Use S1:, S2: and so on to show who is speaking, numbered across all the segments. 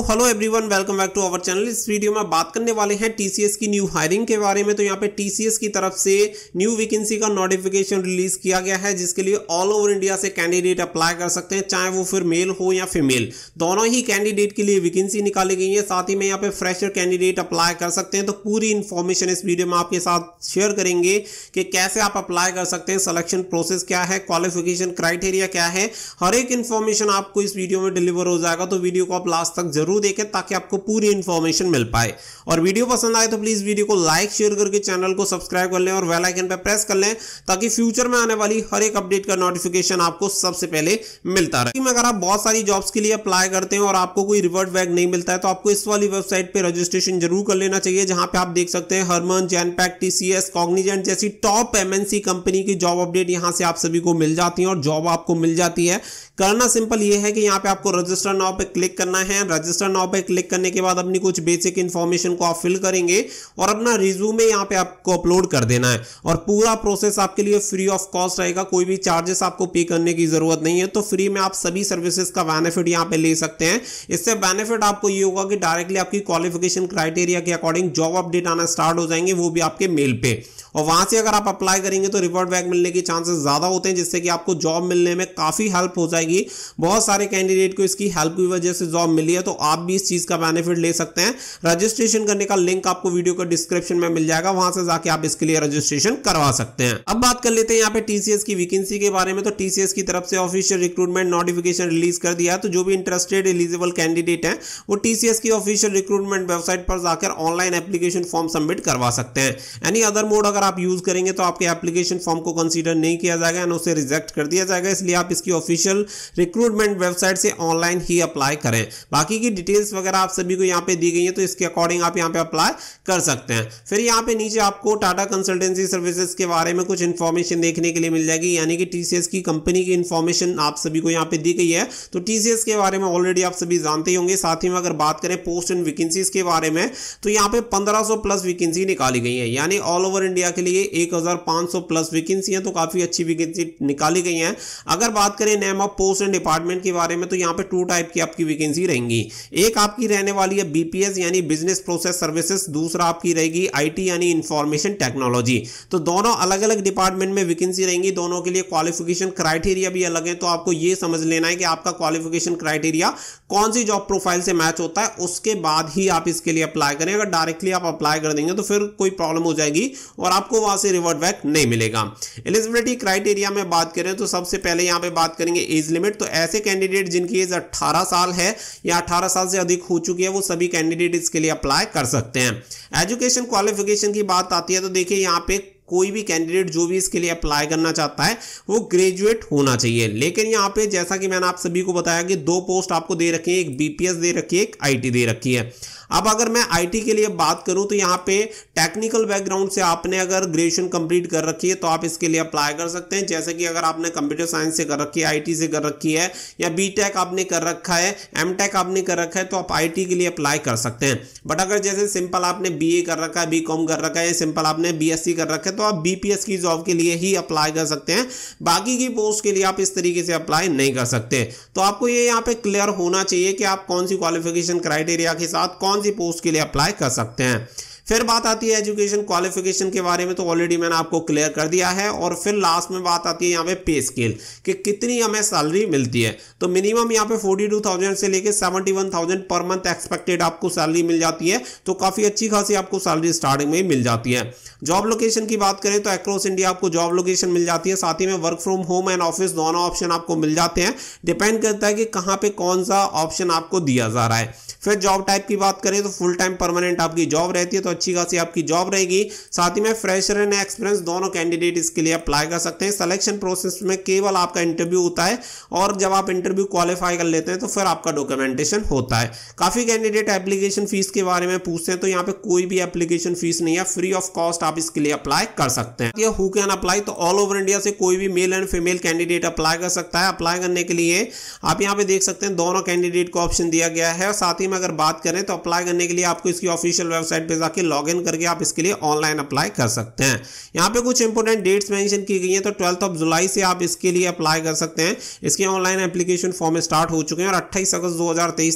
S1: तो hello everyone welcome back to our channel इस video में बात करने वाले हैं टीसीएस की न्यू हायरिंग के बारे में तो यहाँ पे टीसीएस की तरफ से न्यू वैकेंसी का नोटिफिकेशन रिलीज किया गया है जिसके लिए ऑल ओवर इंडिया से कैंडिडेट अप्लाई कर सकते हैं चाहे वो फिर मेल हो या फीमेल दोनों ही कैंडिडेट के लिए वैकेंसी निकाली गई है साथ ही में यहाँ पे फ्रेशर कैंडिडेट अप्लाई कर सकते हैं तो पूरी इन्फॉर्मेशन इस वीडियो में आपके साथ शेयर करेंगे कि कैसे आप अप्लाई कर सकते हैं सलेक्शन प्रोसेस क्या है क्वालिफिकेशन क्राइटेरिया क्या है हर एक इन्फॉर्मेशन आपको इस वीडियो में डिलीवर हो जाएगा तो वीडियो को आप लास्ट तक जरूर जरूर देखें ताकि आपको पूरी इन्फॉर्मेशन मिल पाए और वीडियो पसंद आए तो प्लीज़ वीडियो को लाइक शेयर करके चैनल को सब्सक्राइब कर लें और वेल आइकन पर प्रेस कर लें ताकि फ्यूचर में आने वाली हर एक अपडेट का नोटिफिकेशन आपको सबसे पहले मिलता रहे अगर आप बहुत सारी जॉब्स के लिए अप्लाई करते हैं और आपको कोई रिवर्ट बैग नहीं मिलता है तो आपको इस वाली वेबसाइट पर रजिस्ट्रेशन जरूर कर लेना चाहिए जहां पर आप देख सकते हैं हरमन जैनपैक टीसीएस कॉग्निजेंट जैसी टॉप एमएनसी कंपनी की जॉब अपडेट यहां से आप सभी को मिल जाती है और जॉब आपको मिल जाती है करना सिंपल यह है कि यहां पे आपको रजिस्टर नाउ पे क्लिक करना है रजिस्टर रजिस्टर नाउ पे क्लिक करने के बाद अपनी कुछ बेसिक इन्फॉर्मेशन को आप फिल करेंगे और अपना रिज्यूमे यहाँ पे आपको अपलोड कर देना है और पूरा प्रोसेस आपके लिए फ्री ऑफ कॉस्ट रहेगा कोई भी चार्जेस आपको पे करने की जरूरत नहीं है तो फ्री में आप सभी सर्विसेज का बेनिफिट यहाँ पे ले सकते हैं इससे बेनिफिट आपको ये होगा कि डायरेक्टली आपकी क्वालिफिकेशन क्राइटेरिया के अकॉर्डिंग जॉब अपडेट आना स्टार्ट हो जाएंगे वो भी आपके मेल पे और वहां से अगर आप अप्लाई करेंगे तो रिवर्ट बैक मिलने के चांसेस ज़्यादा होते हैं जिससे कि आपको जॉब मिलने में काफ़ी हेल्प हो जाएगी बहुत सारे कैंडिडेट को इसकी हेल्प की वजह से जॉब मिली है तो आप भी इस चीज़ का बेनिफिट ले सकते हैं रजिस्ट्रेशन करने का लिंक आपको वीडियो के डिस्क्रिप्शन में मिल जाएगा वहां से जाके आप इसके लिए रजिस्ट्रेशन करवा सकते हैं अब बात कर लेते हैं यहाँ पे टीसीएस की वैकेंसी के बारे में तो टीसीएस की तरफ से ऑफिशियल रिक्रूटमेंट नोटिफिकेशन रिलीज कर दिया है तो जो भी इंटरेस्टेड एलिजिबल कैंडिडेट है वो टीसीएस की ऑफिशियल रिक्रूटमेंट वेबसाइट पर जाकर ऑनलाइन एप्लीकेशन फॉर्म सबमिट करवा सकते हैं एनी अदर मोड अगर अगर आप यूज़ करेंगे तो आपके एप्लीकेशन फॉर्म को कंसीडर नहीं किया जाएगा एंड उसे रिजेक्ट कर दिया जाएगा इसलिए आप इसकी ऑफिशियल रिक्रूटमेंट वेबसाइट से ऑनलाइन ही अप्लाई करें बाकी की डिटेल्स वगैरह तो आप सभी को यहाँ पे दी गई है तो इसके अकॉर्डिंग आप यहाँ पे अप्लाई कर सकते हैं फिर यहाँ पे नीचे आपको टाटा कंसल्टेंसी सर्विसेज के बारे में कुछ इन्फॉर्मेशन देखने के लिए मिल जाएगी यानी कि टीसीएस की कंपनी की इन्फॉर्मेशन आप सभी को यहाँ पे दी गई है तो टीसीएस के बारे में ऑलरेडी आप सभी जानते ही होंगे साथ ही में अगर बात करें पोस्ट एंड वैकेंसीज के बारे में तो यहाँ पे 1500 प्लस वैकेंसी निकाली गई है यानी ऑल ओवर इंडिया इंडिया के लिए 1500 प्लस वैकेंसी हैं तो काफ़ी अच्छी वैकेंसी निकाली गई हैं अगर बात करें name of post and department के बारे में तो यहाँ पे टू टाइप की आपकी वैकेंसी रहेंगी एक आपकी रहने वाली है बीपीएस यानी बिजनेस प्रोसेस सर्विसेस दूसरा आपकी रहेगी आई यानी इंफॉर्मेशन टेक्नोलॉजी तो दोनों अलग अलग डिपार्टमेंट में वैकेंसी रहेंगी दोनों के लिए क्वालिफिकेशन क्राइटेरिया भी अलग है तो आपको ये समझ लेना है कि आपका क्वालिफिकेशन क्राइटेरिया कौन सी जॉब प्रोफाइल से मैच होता है उसके बाद ही आप इसके लिए अप्लाई करें अगर डायरेक्टली आप अप्लाई कर देंगे तो फिर कोई प्रॉब्लम हो जाएगी और आपको वहां से रिवर्ट बैक नहीं मिलेगा एलिजिबिलिटी क्राइटेरिया में बात करें तो सबसे पहले यहाँ पे बात करेंगे एज लिमिट तो ऐसे कैंडिडेट जिनकी एज अट्ठारह साल है या अठारह साल से अधिक हो चुकी है वो सभी कैंडिडेट इसके लिए अप्लाई कर सकते हैं एजुकेशन क्वालिफिकेशन की बात आती है तो देखिए यहाँ पे कोई भी कैंडिडेट जो भी इसके लिए अप्लाई करना चाहता है वो ग्रेजुएट होना चाहिए लेकिन यहाँ पे जैसा कि मैंने आप सभी को बताया कि दो पोस्ट आपको दे रखी है एक बीपीएस दे रखी है एक आईटी दे रखी है अब अगर मैं आईटी के लिए बात करूं तो यहाँ पे टेक्निकल बैकग्राउंड से आपने अगर ग्रेजुएशन कंप्लीट कर रखी है तो आप इसके लिए अप्लाई कर सकते हैं जैसे कि अगर आपने कंप्यूटर साइंस से कर रखी है आईटी से कर रखी है या बीटेक आपने कर रखा है एमटेक आपने कर रखा है तो आप आईटी के लिए अप्लाई कर सकते हैं बट अगर जैसे सिंपल आपने बी कर रखा है बी कर रखा है सिंपल आपने बीएससी कर रखा है तो आप बीपीएस की जॉब के लिए ही अप्लाई कर सकते हैं बाकी की पोस्ट के लिए आप इस तरीके से अप्लाई नहीं कर सकते तो आपको ये यहाँ पे क्लियर होना चाहिए कि आप कौन सी क्वालिफिकेशन क्राइटेरिया के साथ कौन कौन सी पोस्ट के लिए अप्लाई कर सकते हैं फिर बात आती है एजुकेशन क्वालिफिकेशन के बारे में तो ऑलरेडी मैंने आपको क्लियर कर दिया है और फिर लास्ट में बात आती है यहाँ पे पे स्केल कि कितनी हमें सैलरी मिलती है तो मिनिमम यहाँ पे 42,000 से लेके 71,000 पर मंथ एक्सपेक्टेड आपको सैलरी मिल जाती है तो काफ़ी अच्छी खासी आपको सैलरी स्टार्टिंग में मिल जाती है जॉब लोकेशन की बात करें तो अक्रॉस इंडिया आपको जॉब लोकेशन मिल जाती है साथ ही में work from home and office दोनों ऑप्शन आपको मिल जाते हैं डिपेंड करता है कि कहाँ पे कौन सा ऑप्शन आपको दिया जा रहा है फिर जॉब टाइप की बात करें तो फुल टाइम परमानेंट आपकी जॉब रहती है तो अच्छी खासी आपकी जॉब रहेगी साथ ही में फ्रेशर एंड एक्सपीरियंस दोनों कैंडिडेट इसके लिए अप्लाई कर सकते हैं सिलेक्शन प्रोसेस में केवल आपका इंटरव्यू होता है और जब आप इंटरव्यू क्वालिफाई कर लेते हैं तो फिर आपका डॉक्यूमेंटेशन होता है काफ़ी कैंडिडेट एप्लीकेशन फीस के बारे में पूछते हैं तो यहाँ पे कोई भी एप्लीकेशन फीस नहीं है फ्री ऑफ कॉस्ट आप इसके लिए अप्लाई कर सकते हैं हु कैन अप्लाई तो ऑल ओवर इंडिया से कोई भी male and female candidate apply कर सकता है अप्लाई करने के लिए आप यहाँ पे देख सकते हैं दोनों कैंडिडेट को ऑप्शन दिया गया है साथ ही में अगर बात करें तो अप्लाई करने के लिए आपको इसकी ऑफिशियल वेबसाइट पर जाकर लॉग इन करके आप इसके लिए ऑनलाइन अप्लाई कर सकते हैं यहाँ पे कुछ इंपोर्टेंट डेट्स मेंशन की गई हैं तो ट्वेल्थ ऑफ जुलाई से आप इसके लिए अप्लाई कर सकते हैं इसके ऑनलाइन एप्लीकेशन फॉर्म स्टार्ट हो चुके हैं और अट्ठाईस अगस्त दो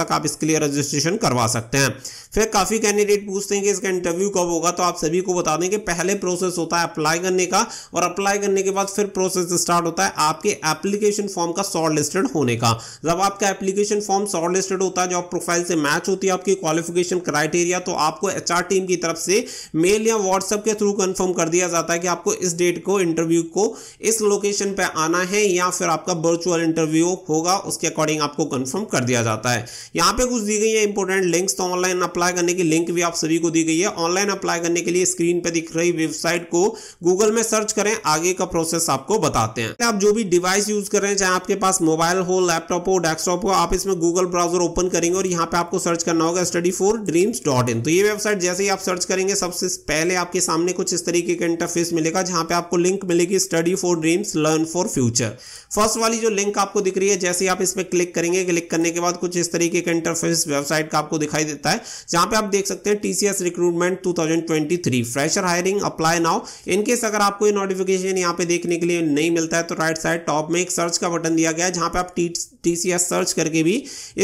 S1: तक आप इसके लिए रजिस्ट्रेशन करवा सकते हैं फिर काफ़ी कैंडिडेट पूछते हैं कि इसका इंटरव्यू कब होगा तो आप सभी को बता दें कि पहले प्रोसेस होता है अप्लाई करने का और अप्लाई करने के बाद फिर प्रोसेस स्टार्ट होता है आपके एप्लीकेशन फॉर्म का शॉर्ट लिस्टेड होने का जब आपका एप्लीकेशन फॉर्म शॉर्ट लिस्टेड होता है जॉब प्रोफाइल से मैच होती है आपकी क्वालिफिकेशन क्राइटेरिया तो आपको एच टीम की तरफ से मेल या व्हाट्सएप के थ्रू कंफर्म कर दिया जाता है कि आपको इस डेट को इंटरव्यू को इस लोकेशन पर आना है या फिर आपका वर्चुअल इंटरव्यू होगा उसके अकॉर्डिंग आपको कंफर्म कर दिया जाता है यहां पे कुछ दी गई है इंपॉर्टेंट लिंक्स तो ऑनलाइन अप्लाई करने की लिंक भी आप सभी को दी गई है ऑनलाइन अप्लाई करने के लिए स्क्रीन पर दिख रही वेबसाइट को गूगल में सर्च करें आगे का प्रोसेस आपको बताते हैं आप जो भी डिवाइस यूज कर रहे हैं चाहे आपके पास मोबाइल हो लैपटॉप हो डेस्कटॉप हो आप इसमें गूगल ब्राउजर ओपन करेंगे और यहां पर आपको सर्च करना होगा study for dreams dot in तो ये वेबसाइट जैसे ही आप आप सर्च करेंगे सबसे पहले आपके सामने कुछ इस तरीके का इंटरफेस मिलेगा जहां पे आपको लिंक मिलेगी study for dreams learn for future first वाली जो लिंक आपको दिख रही है जैसे ही आप इस पर क्लिक करेंगे क्लिक करने के बाद कुछ इस तरीके का इंटरफेस वेबसाइट का आपको दिखाई देता है जहां पे आप देख सकते हैं TCS recruitment to fresher hiring apply now in case अगर आपको ये नोटिफिकेशन यहाँ पे देखने के लिए नहीं मिलता है तो राइट साइड टॉप में एक सर्च का बटन दिया गया है जहां पे आप टी तीस या सर्च करके भी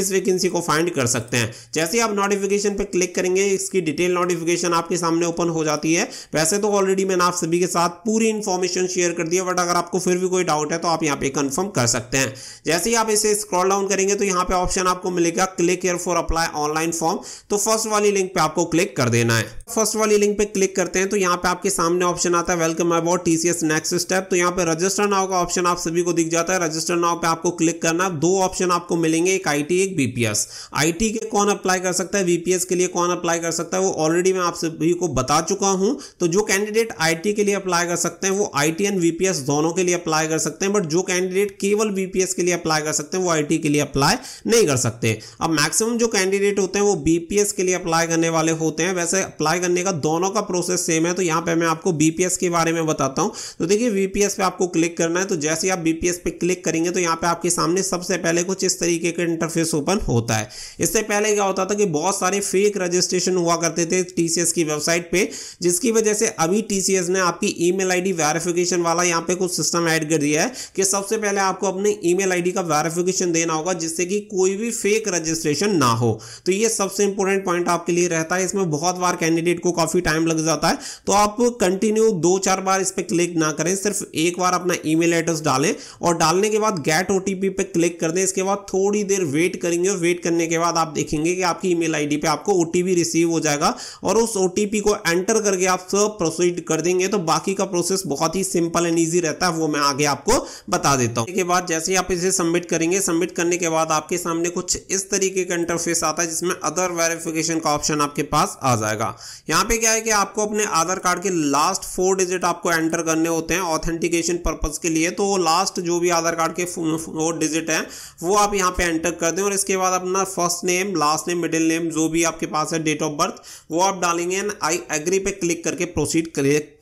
S1: इस वैकेंसी को फाइंड कर सकते हैं जैसे आप नोटिफिकेशन पर क्लिक करेंगे इसकी डिटेल नोटिफिकेशन आपके सामने ओपन हो जाती है वैसे तो ऑलरेडी मैंने आप सभी के साथ पूरी इन्फॉर्मेशन शेयर कर दी है बट अगर आपको फिर भी कोई डाउट है तो आप यहाँ पे कन्फर्म कर सकते हैं जैसे ही आप इसे स्क्रॉल डाउन करेंगे तो यहाँ पे ऑप्शन आपको मिलेगा click here for apply online form तो फर्स्ट वाली लिंक पे आपको क्लिक कर देना है फर्स्ट वाली लिंक पे क्लिक करते हैं तो यहाँ पे आपके सामने ऑप्शन आता है welcome about TCS next step तो यहाँ पे रजिस्टर नाव का ऑप्शन आप सभी को दिख जाता है रजिस्टर नाव पे आपको क्लिक करना दो ऑप्शन आपको मिलेंगे एक आईटी एक बीपीएस आईटी के कौन अप्लाई कर सकता है बीपीएस के लिए कौन अप्लाई कर सकता है वो ऑलरेडी मैं आप सभी को बता चुका हूं तो जो कैंडिडेट आईटी के लिए अप्लाई कर सकते हैं वो आईटी एंड बीपीएस दोनों के लिए अप्लाई कर सकते हैं बट जो कैंडिडेट केवल बीपीएस के लिए अप्लाई कर सकते हैं वो आईटी के लिए अप्लाई नहीं कर सकते अब मैक्सिमम जो कैंडिडेट होते हैं वो बीपीएस के लिए अप्लाई करने वाले होते हैं वैसे अप्लाई करने का दोनों का प्रोसेस सेम है तो यहां पर मैं आपको बीपीएस के बारे में बताता हूं तो देखिए बीपीएस पे आपको क्लिक करना है तो जैसे आप बीपीएस पे क्लिक करेंगे तो यहां पर आपके सामने सबसे इससे पहले कुछ इस तरीके का इंटरफेस ओपन होता है इससे पहले क्या होता था कि बहुत सारे फेक रजिस्ट्रेशन हुआ करते थे टीसीएस की वेबसाइट पे जिसकी वजह से अभी टीसीएस ने आपकी ईमेल आईडी वेरिफिकेशन वाला यहाँ पे कुछ सिस्टम ऐड कर दिया है कि सबसे पहले आपको अपने ईमेल आईडी का वेरिफिकेशन देना होगा जिससे कि कोई भी फेक रजिस्ट्रेशन ना हो तो ये सबसे इंपॉर्टेंट पॉइंट आपके लिए रहता है इसमें बहुत बार कैंडिडेट को काफी टाइम लग जाता है तो आप कंटिन्यू दो चार बार इस पर क्लिक ना करें सिर्फ एक बार अपना ईमेल एड्रेस डालें और डालने के बाद गेट ओटीपी पे क्लिक कर दें इसके बाद थोड़ी देर वेट करेंगे और वेट करने के बाद आप देखेंगे कि आपकी ईमेल आईडी पे आपको ओटीपी रिसीव हो जाएगा और उस ओटीपी को एंटर करके आप सब प्रोसीड कर देंगे तो बाकी का प्रोसेस बहुत ही सिंपल एंड ईजी रहता है वो मैं आगे आपको बता देता हूँ इसके बाद जैसे ही आप इसे सबमिट करेंगे सबमिट करने के बाद आपके सामने कुछ इस तरीके का इंटरफेस आता है जिसमें अदर वेरिफिकेशन का ऑप्शन आपके पास आ जाएगा यहाँ पे क्या है कि आपको अपने आधार कार्ड के लास्ट फोर डिजिट आपको एंटर करने होते हैं ऑथेंटिकेशन पर्पज के लिए तो लास्ट जो भी आधार कार्ड के फोर डिजिट हैं वो आप यहाँ पे एंटर कर दें और इसके बाद अपना first name last name middle name जो भी आपके पास है डेट ऑफ बर्थ वो आप डालेंगे एंड आई एग्री पे क्लिक करके प्रोसीड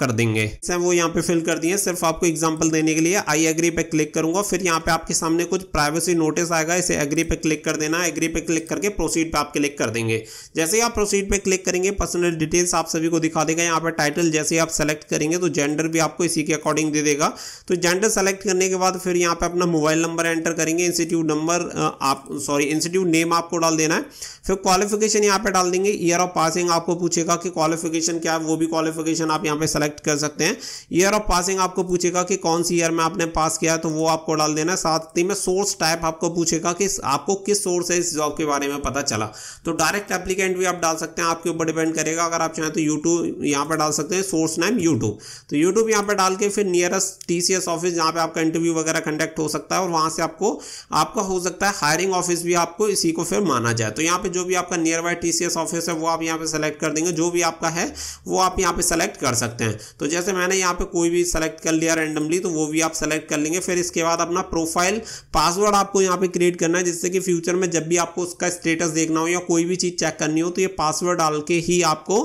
S1: कर देंगे वो यहाँ पे फिल कर दिए सिर्फ आपको एग्जाम्पल देने के लिए आई एग्री पे क्लिक करूंगा फिर यहाँ पे आपके सामने कुछ प्राइवेसी नोटिस आएगा इसे एग्री पे क्लिक कर देना एग्री पे क्लिक करके प्रोसीड पे आप क्लिक कर देंगे जैसे ही आप प्रोसीड पे क्लिक करेंगे पर्सनल डिटेल्स आप सभी को दिखा देगा यहाँ पे टाइटल जैसे ही आप सेलेक्ट करेंगे तो जेंडर भी आपको इसी के अकॉर्डिंग दे देगा तो जेंडर सेलेक्ट करने के बाद फिर यहाँ पे अपना मोबाइल नंबर एंटर करेंगे इंस्टीट्यूट नंबर uh, आप सॉरी इंस्टीट्यूट नेम आपको डाल देना है फिर क्वालिफिकेशन यहाँ पे डाल देंगे ईयर ऑफ पासिंग आपको पूछेगा कि क्वालिफिकेशन क्या है वो भी क्वालिफिकेशन आप यहाँ पे सेलेक्ट कर सकते हैं ईयर ऑफ पासिंग आपको पूछेगा कि कौन सी ईयर में आपने पास किया तो वो आपको डाल देना है साथ ही में सोर्स टाइप आपको पूछेगा कि आपको किस सोर्स से इस जॉब के बारे में पता चला तो डायरेक्ट एप्लीकेंट भी आप डाल सकते हैं आपके ऊपर डिपेंड करेगा अगर आप चाहें तो यूट्यूब यहाँ पर डाल सकते हैं सोर्स नाइम यूट्यूब तो यूट्यूब यहाँ पर डाल के फिर नियरेस्ट टी ऑफिस जहाँ पे आपका इंटरव्यू वगैरह कंडक्ट हो सकता है और वहाँ से आपको आपका हो सकता है हायरिंग ऑफिस भी आपको इसी को फिर माना जाए तो यहाँ पे जो भी आपका नियर बाय टी ऑफिस है वो आप यहाँ पे सेलेक्ट कर देंगे जो भी आपका है वो आप यहाँ पे सेलेक्ट कर सकते हैं तो जैसे मैंने यहाँ पे कोई भी सेलेक्ट कर लिया रैंडमली तो वो भी आप सेलेक्ट कर लेंगे फिर इसके बाद अपना प्रोफाइल पासवर्ड आपको यहाँ पे क्रिएट करना है जिससे कि फ्यूचर में जब भी आपको उसका स्टेटस देखना हो या कोई भी चीज़ चेक करनी हो तो ये पासवर्ड डाल के ही आपको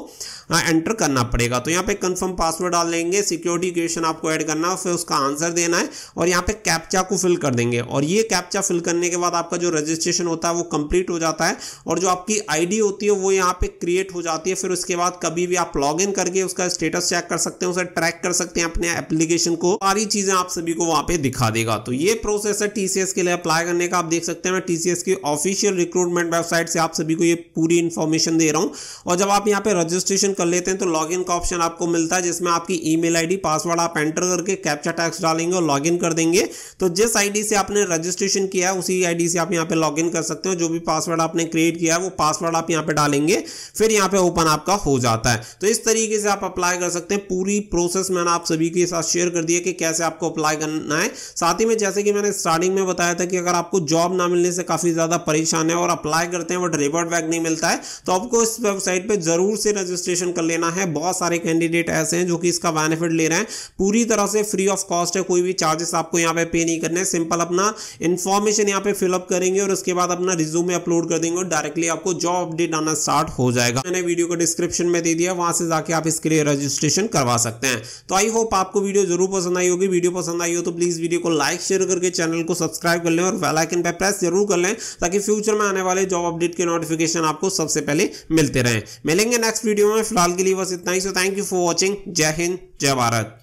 S1: एंटर करना पड़ेगा तो यहाँ पे कंफर्म पासवर्ड डाल लेंगे सिक्योरिटी क्वेश्चन आपको ऐड करना है फिर उसका आंसर देना है और यहाँ पे कैप्चा को फिल कर देंगे और ये कैप्चा पर्चा फिल करने के बाद आपका जो रजिस्ट्रेशन होता है वो कंप्लीट हो जाता है और जो आपकी आईडी होती है वो यहाँ पे क्रिएट हो जाती है फिर उसके बाद कभी भी आप लॉग इन करके उसका स्टेटस चेक कर सकते हैं उसे ट्रैक कर सकते हैं अपने एप्लीकेशन को सारी चीजें आप सभी को वहां पे दिखा देगा तो ये प्रोसेस है टीसीएस के लिए अप्लाई करने का आप देख सकते हैं टीसीएस की ऑफिशियल रिक्रूटमेंट वेबसाइट से आप सभी को ये पूरी इन्फॉर्मेशन दे रहा हूँ और जब आप यहाँ पे रजिस्ट्रेशन कर लेते हैं तो लॉग का ऑप्शन आपको मिलता है जिसमें आपकी ई मेल पासवर्ड आप एंटर करके कैप्चा टैक्स डालेंगे और लॉग कर देंगे तो जिस आईडी से आपने रजिस्ट्रेशन लॉगिन किया उसी आईडी से आप यहाँ पे लॉगिन कर सकते हो जो भी पासवर्ड आपने क्रिएट किया है वो पासवर्ड आप यहाँ पे डालेंगे फिर यहाँ पे ओपन आपका हो जाता है तो इस तरीके से आप अप्लाई कर सकते हैं पूरी प्रोसेस मैंने आप सभी के साथ शेयर कर दिया कि कैसे आपको अप्लाई करना है साथ ही में जैसे कि मैंने स्टार्टिंग में बताया था कि अगर आपको जॉब ना मिलने से काफ़ी ज़्यादा परेशान है और अप्लाई करते हैं बट रिवर्ड बैक नहीं मिलता है तो आपको इस वेबसाइट पर ज़रूर से रजिस्ट्रेशन कर लेना है बहुत सारे कैंडिडेट ऐसे हैं जो कि इसका बेनिफिट ले रहे हैं पूरी तरह से फ्री ऑफ कॉस्ट है कोई भी चार्जेस आपको यहाँ पे पे नहीं करने सिंपल अपना इन्फॉर्म इन्फॉर्मेशन यहाँ पे फिलअप करेंगे और उसके बाद अपना रिज्यूमे अपलोड कर देंगे और डायरेक्टली आपको जॉब अपडेट आना स्टार्ट हो जाएगा मैंने वीडियो को डिस्क्रिप्शन में दे दिया वहां से जाके आप इसके लिए रजिस्ट्रेशन करवा सकते हैं तो आई होप आपको वीडियो जरूर पसंद आई होगी वीडियो पसंद आई हो तो प्लीज वीडियो को लाइक शेयर करके चैनल को सब्सक्राइब कर लें और वेलाइकन पर प्रेस जरूर कर लें ताकि फ्यूचर में आने वाले जॉब अपडेट के नोटिफिकेशन आपको सबसे पहले मिलते रहे मिलेंगे नेक्स्ट वीडियो में फिलहाल के लिए बस इतना ही so thank you for watching जय हिंद जय भारत